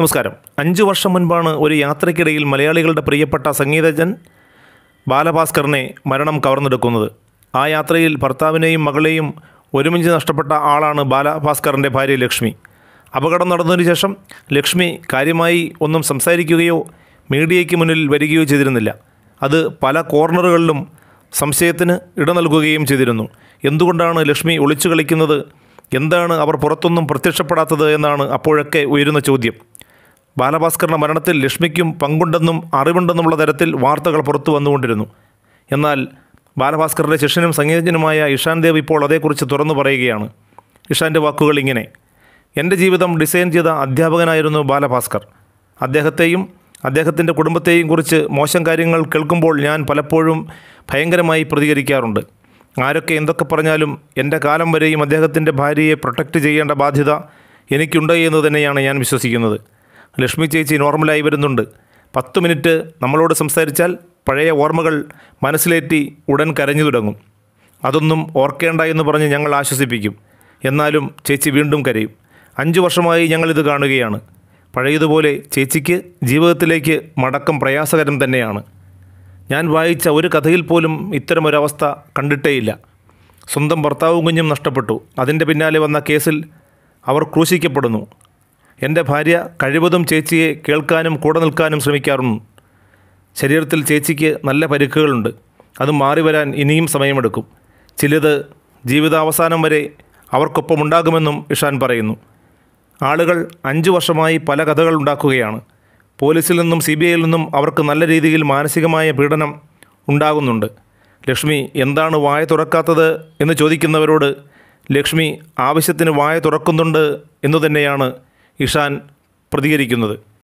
നമസ്കാരം അഞ്ചു വർഷം മുൻപാണ് ഒരു യാത്രയ്ക്കിടയിൽ മലയാളികളുടെ പ്രിയപ്പെട്ട സംഗീതജ്ഞൻ ബാലഭാസ്കറിനെ മരണം കവർന്നെടുക്കുന്നത് ആ യാത്രയിൽ ഭർത്താവിനെയും മകളെയും ഒരുമിച്ച് നഷ്ടപ്പെട്ട ആളാണ് ബാലഭാസ്കറിൻ്റെ ഭാര്യ ലക്ഷ്മി അപകടം നടന്നതിന് ശേഷം ലക്ഷ്മി കാര്യമായി ഒന്നും സംസാരിക്കുകയോ മീഡിയയ്ക്ക് മുന്നിൽ വരികയോ ചെയ്തിരുന്നില്ല അത് പല കോർണറുകളിലും സംശയത്തിന് ഇട നൽകുകയും ചെയ്തിരുന്നു എന്തുകൊണ്ടാണ് ലക്ഷ്മി ഒളിച്ചു കളിക്കുന്നത് എന്താണ് അവർ പുറത്തൊന്നും പ്രത്യക്ഷപ്പെടാത്തത് എന്നാണ് അപ്പോഴൊക്കെ ഉയരുന്ന ചോദ്യം ബാലഭാസ്കറിൻ്റെ മരണത്തിൽ ലക്ഷ്മിക്കും പങ്കുണ്ടെന്നും അറിവുണ്ടെന്നുമുള്ള തരത്തിൽ വാർത്തകൾ പുറത്തു വന്നുകൊണ്ടിരുന്നു എന്നാൽ ബാലഭാസ്കറിൻ്റെ ശിഷ്യനും സംഗീതജ്ഞനുമായ ഇഷാൻ ദേവ് ഇപ്പോൾ അതേക്കുറിച്ച് തുറന്നു പറയുകയാണ് ഇഷാൻ്റെ വാക്കുകൾ ഇങ്ങനെ എൻ്റെ ജീവിതം ഡിസൈൻ ചെയ്ത അധ്യാപകനായിരുന്നു ബാലഭാസ്കർ അദ്ദേഹത്തെയും അദ്ദേഹത്തിൻ്റെ കുടുംബത്തെയും കുറിച്ച് മോശം കാര്യങ്ങൾ കേൾക്കുമ്പോൾ ഞാൻ പലപ്പോഴും ഭയങ്കരമായി പ്രതികരിക്കാറുണ്ട് ആരൊക്കെ എന്തൊക്കെ പറഞ്ഞാലും എൻ്റെ കാലം വരെയും അദ്ദേഹത്തിൻ്റെ ഭാര്യയെ പ്രൊട്ടക്റ്റ് ചെയ്യേണ്ട ബാധ്യത എനിക്കുണ്ട് എന്ന് തന്നെയാണ് ഞാൻ വിശ്വസിക്കുന്നത് ലക്ഷ്മി ചേച്ചി നോർമലായി വരുന്നുണ്ട് പത്ത് മിനിറ്റ് നമ്മളോട് സംസാരിച്ചാൽ പഴയ ഓർമ്മകൾ മനസ്സിലേറ്റി ഉടൻ കരഞ്ഞു തുടങ്ങും അതൊന്നും ഓർക്കേണ്ട എന്ന് പറഞ്ഞ് ഞങ്ങൾ ആശ്വസിപ്പിക്കും എന്നാലും ചേച്ചി വീണ്ടും കരയും അഞ്ചു വർഷമായി ഞങ്ങളിത് കാണുകയാണ് പഴയതുപോലെ ചേച്ചിക്ക് ജീവിതത്തിലേക്ക് മടക്കം പ്രയാസകരം തന്നെയാണ് ഞാൻ വായിച്ച ഒരു കഥയിൽ പോലും ഇത്തരമൊരവസ്ഥ കണ്ടിട്ടേയില്ല സ്വന്തം ഭർത്താവും കുഞ്ഞും നഷ്ടപ്പെട്ടു അതിൻ്റെ പിന്നാലെ വന്ന കേസിൽ അവർ ക്രൂശിക്കപ്പെടുന്നു എൻ്റെ ഭാര്യ കഴിവതും ചേച്ചിയെ കേൾക്കാനും കൂടെ നിൽക്കാനും ശ്രമിക്കാറുണ്ട് ശരീരത്തിൽ ചേച്ചിക്ക് നല്ല പരിക്കുകളുണ്ട് അത് മാറി വരാൻ ഇനിയും സമയമെടുക്കും ചിലത് ജീവിതാവസാനം വരെ അവർക്കൊപ്പം ഉണ്ടാകുമെന്നും ഇഷാൻ പറയുന്നു ആളുകൾ അഞ്ചു വർഷമായി പല കഥകൾ ഉണ്ടാക്കുകയാണ് പോലീസിൽ നിന്നും സി ബി ഐയിൽ നിന്നും അവർക്ക് നല്ല രീതിയിൽ മാനസികമായ പീഡനം ഉണ്ടാകുന്നുണ്ട് ലക്ഷ്മി എന്താണ് വായ തുറക്കാത്തത് എന്ന് ചോദിക്കുന്നവരോട് ലക്ഷ്മി ആവശ്യത്തിന് വായ തുറക്കുന്നുണ്ട് എന്നു തന്നെയാണ് ഇഷാൻ പ്രതികരിക്കുന്നത്